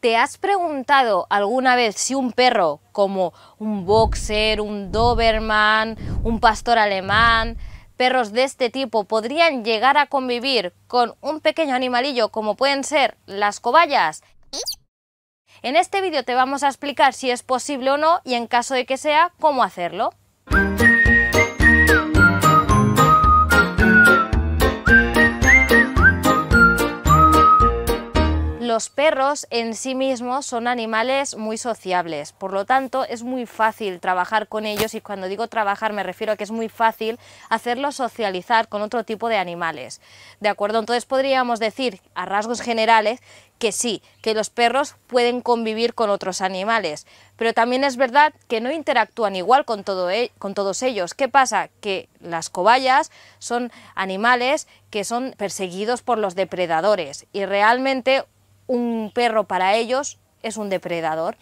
¿Te has preguntado alguna vez si un perro como un boxer, un doberman, un pastor alemán, perros de este tipo podrían llegar a convivir con un pequeño animalillo como pueden ser las cobayas? En este vídeo te vamos a explicar si es posible o no y en caso de que sea, cómo hacerlo. los perros en sí mismos son animales muy sociables, por lo tanto es muy fácil trabajar con ellos y cuando digo trabajar me refiero a que es muy fácil hacerlos socializar con otro tipo de animales. ¿De acuerdo? Entonces podríamos decir a rasgos generales que sí, que los perros pueden convivir con otros animales, pero también es verdad que no interactúan igual con, todo e, con todos ellos. ¿Qué pasa? Que las cobayas son animales que son perseguidos por los depredadores y realmente un perro para ellos es un depredador.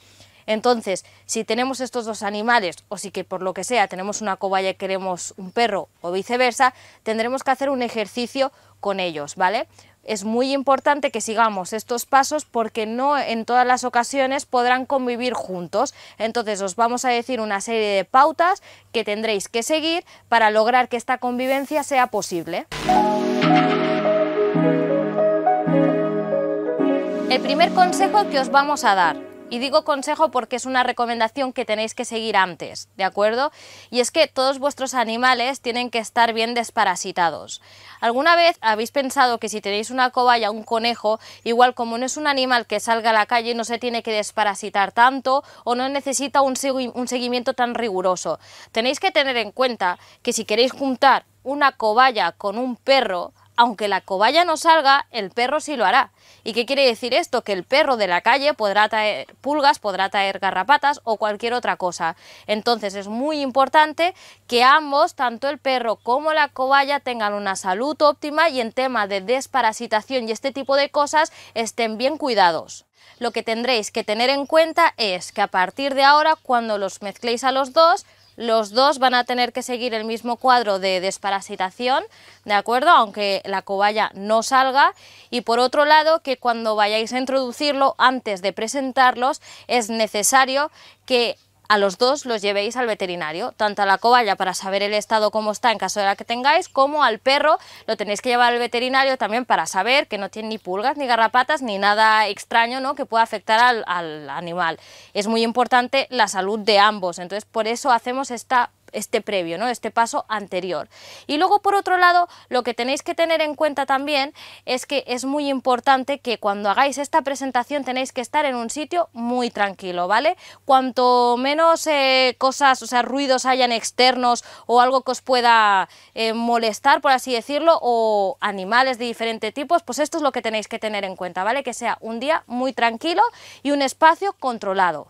Entonces, si tenemos estos dos animales o si que por lo que sea tenemos una cobaya y queremos un perro o viceversa, tendremos que hacer un ejercicio con ellos, ¿vale? Es muy importante que sigamos estos pasos porque no en todas las ocasiones podrán convivir juntos. Entonces os vamos a decir una serie de pautas que tendréis que seguir para lograr que esta convivencia sea posible. El primer consejo que os vamos a dar, y digo consejo porque es una recomendación que tenéis que seguir antes, ¿de acuerdo? Y es que todos vuestros animales tienen que estar bien desparasitados. ¿Alguna vez habéis pensado que si tenéis una cobaya, un conejo, igual como no es un animal que salga a la calle, no se tiene que desparasitar tanto o no necesita un, un seguimiento tan riguroso? Tenéis que tener en cuenta que si queréis juntar una cobaya con un perro, aunque la cobaya no salga, el perro sí lo hará. ¿Y qué quiere decir esto? Que el perro de la calle podrá traer pulgas, podrá traer garrapatas o cualquier otra cosa. Entonces es muy importante que ambos, tanto el perro como la cobaya, tengan una salud óptima y en tema de desparasitación y este tipo de cosas estén bien cuidados lo que tendréis que tener en cuenta es que a partir de ahora, cuando los mezcléis a los dos, los dos van a tener que seguir el mismo cuadro de desparasitación, ¿de acuerdo? Aunque la cobaya no salga. Y por otro lado, que cuando vayáis a introducirlo, antes de presentarlos, es necesario que a los dos los llevéis al veterinario, tanto a la cobaya para saber el estado como está en caso de la que tengáis, como al perro lo tenéis que llevar al veterinario también para saber que no tiene ni pulgas, ni garrapatas, ni nada extraño ¿no? que pueda afectar al animal. Es muy importante la salud de ambos, entonces por eso hacemos esta este previo, ¿no? este paso anterior. Y luego, por otro lado, lo que tenéis que tener en cuenta también es que es muy importante que cuando hagáis esta presentación tenéis que estar en un sitio muy tranquilo, ¿vale? Cuanto menos eh, cosas, o sea, ruidos hayan externos o algo que os pueda eh, molestar, por así decirlo, o animales de diferentes tipos, pues esto es lo que tenéis que tener en cuenta, ¿vale? Que sea un día muy tranquilo y un espacio controlado.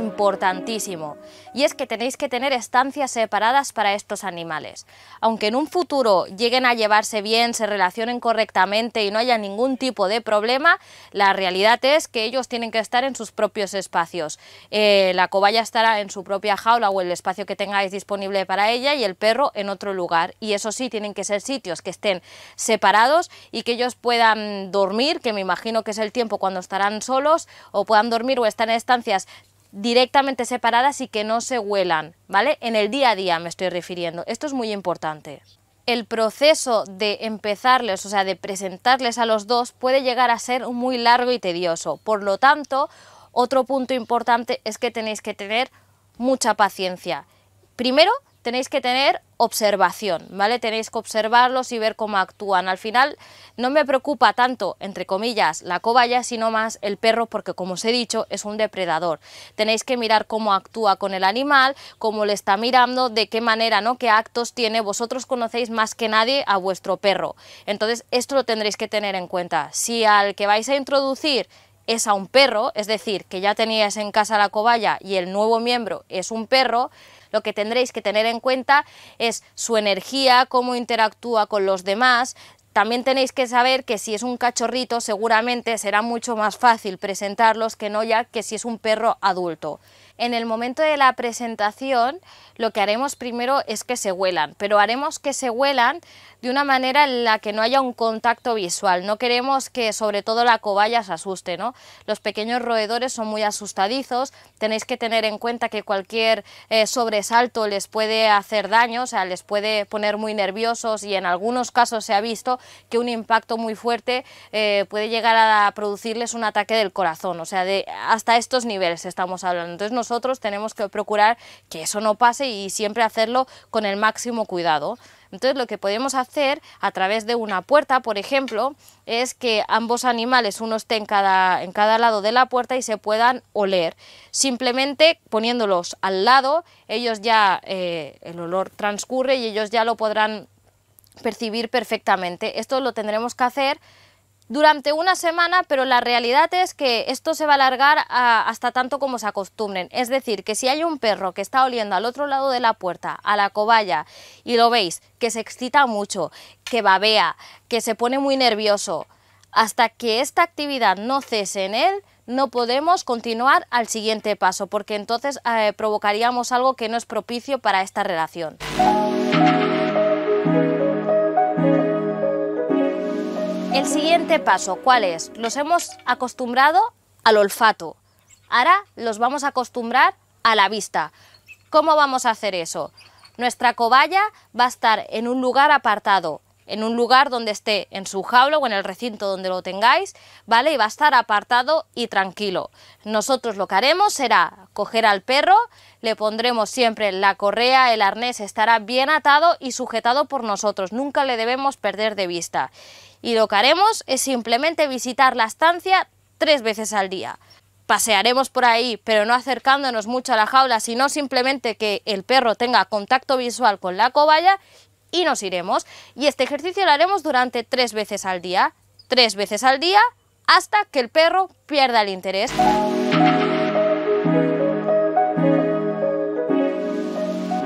importantísimo, y es que tenéis que tener estancias separadas para estos animales. Aunque en un futuro lleguen a llevarse bien, se relacionen correctamente y no haya ningún tipo de problema, la realidad es que ellos tienen que estar en sus propios espacios. Eh, la cobaya estará en su propia jaula o el espacio que tengáis disponible para ella y el perro en otro lugar. Y eso sí, tienen que ser sitios que estén separados y que ellos puedan dormir, que me imagino que es el tiempo cuando estarán solos, o puedan dormir o estar en estancias directamente separadas y que no se huelan, ¿vale? En el día a día me estoy refiriendo, esto es muy importante. El proceso de empezarles, o sea, de presentarles a los dos puede llegar a ser muy largo y tedioso. Por lo tanto, otro punto importante es que tenéis que tener mucha paciencia. Primero, tenéis que tener observación, ¿vale? Tenéis que observarlos y ver cómo actúan. Al final no me preocupa tanto, entre comillas, la cobaya, sino más el perro, porque como os he dicho, es un depredador. Tenéis que mirar cómo actúa con el animal, cómo le está mirando, de qué manera, ¿no? Qué actos tiene. Vosotros conocéis más que nadie a vuestro perro. Entonces, esto lo tendréis que tener en cuenta. Si al que vais a introducir es a un perro, es decir, que ya teníais en casa la cobaya y el nuevo miembro es un perro, lo que tendréis que tener en cuenta es su energía, cómo interactúa con los demás, también tenéis que saber que si es un cachorrito seguramente será mucho más fácil presentarlos que no ya que si es un perro adulto. En el momento de la presentación lo que haremos primero es que se huelan, pero haremos que se huelan de una manera en la que no haya un contacto visual. No queremos que sobre todo la cobaya se asuste, ¿no? Los pequeños roedores son muy asustadizos, tenéis que tener en cuenta que cualquier eh, sobresalto les puede hacer daño, o sea, les puede poner muy nerviosos y en algunos casos se ha visto que un impacto muy fuerte eh, puede llegar a producirles un ataque del corazón, o sea, hasta estos niveles estamos hablando. Entonces, nosotros tenemos que procurar que eso no pase y siempre hacerlo con el máximo cuidado. Entonces lo que podemos hacer a través de una puerta, por ejemplo, es que ambos animales, uno esté en cada, en cada lado de la puerta y se puedan oler. Simplemente poniéndolos al lado, ellos ya eh, el olor transcurre y ellos ya lo podrán percibir perfectamente. Esto lo tendremos que hacer durante una semana, pero la realidad es que esto se va a alargar hasta tanto como se acostumbren. Es decir, que si hay un perro que está oliendo al otro lado de la puerta, a la cobaya, y lo veis, que se excita mucho, que babea, que se pone muy nervioso, hasta que esta actividad no cese en él, no podemos continuar al siguiente paso, porque entonces eh, provocaríamos algo que no es propicio para esta relación. El siguiente paso, ¿cuál es? Los hemos acostumbrado al olfato. Ahora los vamos a acostumbrar a la vista. ¿Cómo vamos a hacer eso? Nuestra cobaya va a estar en un lugar apartado, en un lugar donde esté en su jaula o en el recinto donde lo tengáis, ¿vale? Y va a estar apartado y tranquilo. Nosotros lo que haremos será coger al perro, le pondremos siempre la correa, el arnés estará bien atado y sujetado por nosotros, nunca le debemos perder de vista y lo que haremos es simplemente visitar la estancia tres veces al día. Pasearemos por ahí, pero no acercándonos mucho a la jaula, sino simplemente que el perro tenga contacto visual con la cobaya y nos iremos. Y este ejercicio lo haremos durante tres veces al día. Tres veces al día hasta que el perro pierda el interés.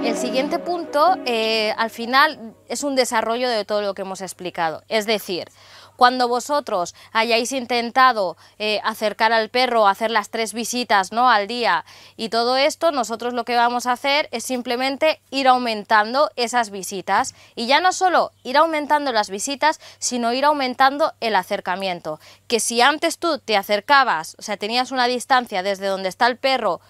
El siguiente punto, eh, al final es un desarrollo de todo lo que hemos explicado. Es decir, cuando vosotros hayáis intentado eh, acercar al perro, hacer las tres visitas ¿no? al día y todo esto, nosotros lo que vamos a hacer es simplemente ir aumentando esas visitas. Y ya no solo ir aumentando las visitas, sino ir aumentando el acercamiento. Que si antes tú te acercabas, o sea, tenías una distancia desde donde está el perro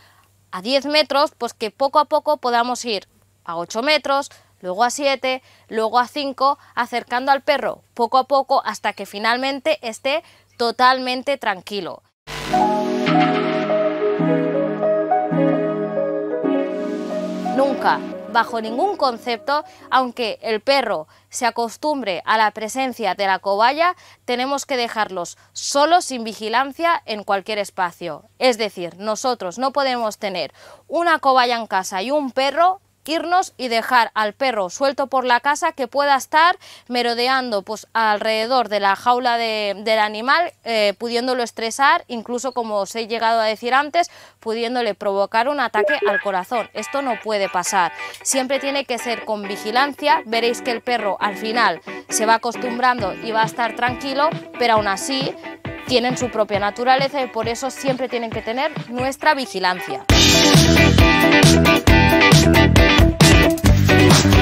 a 10 metros, pues que poco a poco podamos ir a 8 metros, luego a 7, luego a 5, acercando al perro poco a poco hasta que finalmente esté totalmente tranquilo. Nunca, bajo ningún concepto, aunque el perro se acostumbre a la presencia de la cobaya, tenemos que dejarlos solos sin vigilancia en cualquier espacio. Es decir, nosotros no podemos tener una cobaya en casa y un perro irnos y dejar al perro suelto por la casa que pueda estar merodeando pues, alrededor de la jaula del animal, eh, pudiéndolo estresar, incluso como os he llegado a decir antes, pudiéndole provocar un ataque al corazón. Esto no puede pasar. Siempre tiene que ser con vigilancia. Veréis que el perro al final se va acostumbrando y va a estar tranquilo, pero aún así tienen su propia naturaleza y por eso siempre tienen que tener nuestra vigilancia. Thank